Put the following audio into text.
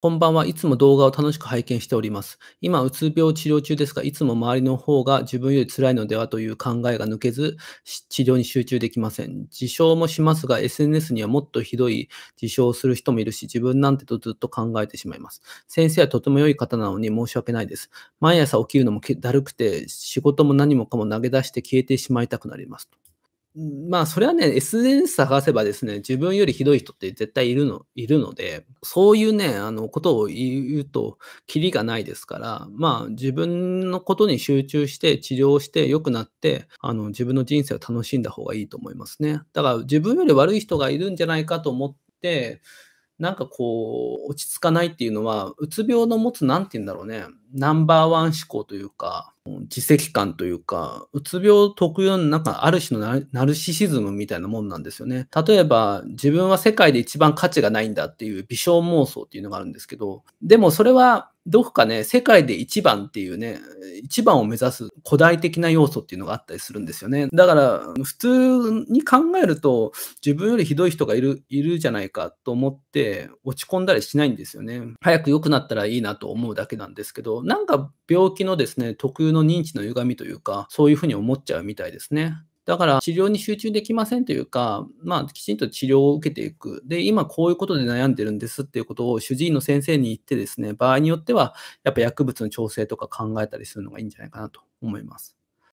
こんばんはいつも動画を楽しく拝見しております。今、うつ病治療中ですが、いつも周りの方が自分より辛いのではという考えが抜けず、治療に集中できません。自傷もしますが、SNS にはもっとひどい自傷をする人もいるし、自分なんてとずっと考えてしまいます。先生はとても良い方なのに申し訳ないです。毎朝起きるのもだるくて、仕事も何もかも投げ出して消えてしまいたくなります。まあ、それはね、SNS 探せばですね、自分よりひどい人って絶対いるの、いるので、そういうね、あの、ことを言うと、キリがないですから、まあ、自分のことに集中して、治療して、良くなって、あの、自分の人生を楽しんだ方がいいと思いますね。だから、自分より悪い人がいるんじゃないかと思って、なんかこう、落ち着かないっていうのは、うつ病の持つ、なんて言うんだろうね、ナンバーワン思考というか、自責感というか、うつ病特有のなんかある種のナルシシズムみたいなもんなんですよね。例えば、自分は世界で一番価値がないんだっていう微小妄想っていうのがあるんですけど、でもそれはどこかね、世界で一番っていうね、一番を目指す古代的な要素っていうのがあったりするんですよね。だから、普通に考えると、自分よりひどい人がいる、いるじゃないかと思って、落ち込んだりしないんですよね。早く良くなったらいいなと思うだけなんですけど、なんか病気のですね、特有の認知の歪みというか、そういうふうに思っちゃうみたいですね。だから治療に集中できませんというか、まあ、きちんと治療を受けていく。で、今こういうことで悩んでるんですっていうことを主治医の先生に言ってですね、場合によっては、やっぱ薬物の調整とか考えたりするのがいいんじゃないかなと思います。